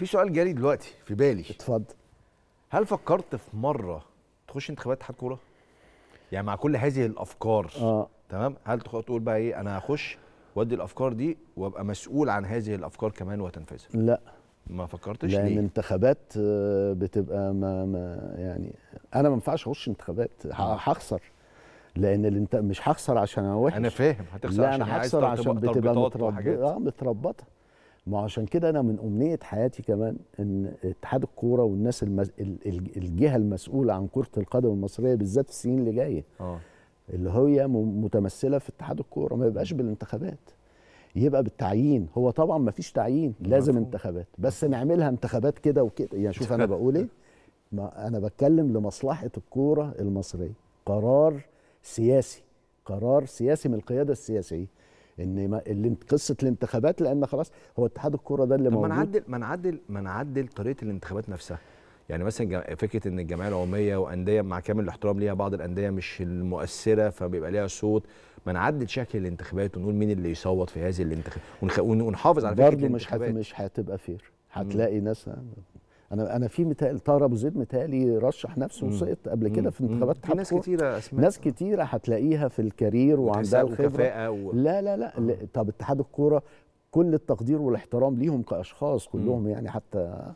في سؤال جالي دلوقتي في بالي اتفضل هل فكرت في مره تخش انتخابات اتحاد كوره؟ يعني مع كل هذه الافكار اه تمام هل تقول بقى ايه انا هخش وادي الافكار دي وابقى مسؤول عن هذه الافكار كمان وهتنفذها؟ لا ما فكرتش لان ليه؟ انتخابات آه، بتبقى ما, ما يعني انا ما ينفعش اخش انتخابات آه. هخسر لان الانت... مش هخسر عشان انا وحش انا فاهم هتخسر لا عشان انا هخسر عشان بتبقى متربطه اه متربطه ما عشان كده انا من امنيه حياتي كمان ان اتحاد الكوره والناس المز... الجهه المسؤوله عن كره القدم المصريه بالذات في السنين اللي جايه آه. اللي هي متمثله في اتحاد الكوره ما يبقاش بالانتخابات يبقى بالتعيين هو طبعا ما فيش تعيين لازم مفهوم. انتخابات بس نعملها انتخابات كده وكده يعني شوف انا بقول ايه ما انا بتكلم لمصلحه الكوره المصريه قرار سياسي قرار سياسي من القياده السياسيه ما اللي قصه الانتخابات لان خلاص هو اتحاد الكوره ده اللي موجود ما نعدل ما نعدل ما نعدل طريقه الانتخابات نفسها يعني مثلا فكره ان الجمعيه العموميه وانديه مع كامل الاحترام ليها بعض الانديه مش المؤثره فبيبقى ليها صوت ما نعدل شكل الانتخابات ونقول مين اللي يصوت في هذه الانتخابات ونحافظ على فكره برضه مش مش هتبقى فير هتلاقي ناس انا انا في مثال طاهر ابو زيد مثالي رشح نفسه وسقط قبل كده في انتخابات تحت ناس كتيره اسماء ناس كتيره هتلاقيها في الكارير وعندها الخبره و... لا لا لا طب اتحاد الكوره كل التقدير والاحترام ليهم كاشخاص كلهم يعني حتى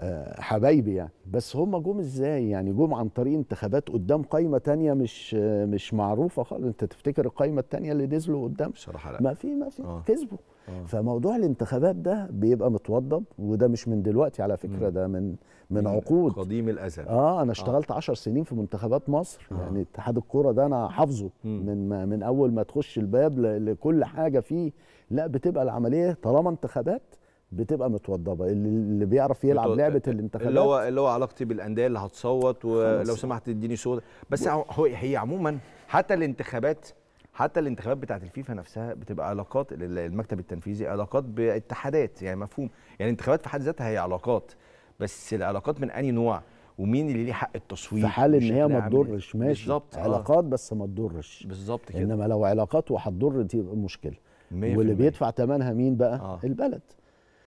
آه، حبايبي يعني بس هم جم ازاي يعني جم عن طريق انتخابات قدام قايمه تانية مش مش معروفه خالص انت تفتكر القايمه التانية اللي نزلوا قدام ما في ما في آه. كسبوا آه. فموضوع الانتخابات ده بيبقى متوضب وده مش من دلوقتي على فكره ده من من عقود قديم الازل اه انا آه. اشتغلت 10 آه. سنين في منتخبات مصر آه. يعني اتحاد الكوره ده انا حافظه من من اول ما تخش الباب لكل حاجه فيه لا بتبقى العمليه طالما انتخابات بتبقى متوضبه اللي بيعرف يلعب بتو... لعبه الانتخابات اللي هو اللي هو علاقتي بالانديه اللي هتصوت ولو سمحت تديني صوت بس هو هي عموما حتى الانتخابات حتى الانتخابات بتاعت الفيفا نفسها بتبقى علاقات المكتب التنفيذي علاقات باتحادات يعني مفهوم يعني الانتخابات في حد ذاتها هي علاقات بس العلاقات من انهي نوع ومين اللي ليه حق التصويت في حال ان هي ما تضرش ماشي بالزبط. آه. علاقات بس ما تضرش بالظبط كده انما لو علاقات وهتضر دي مشكله واللي بيدفع ثمنها مين بقى آه. البلد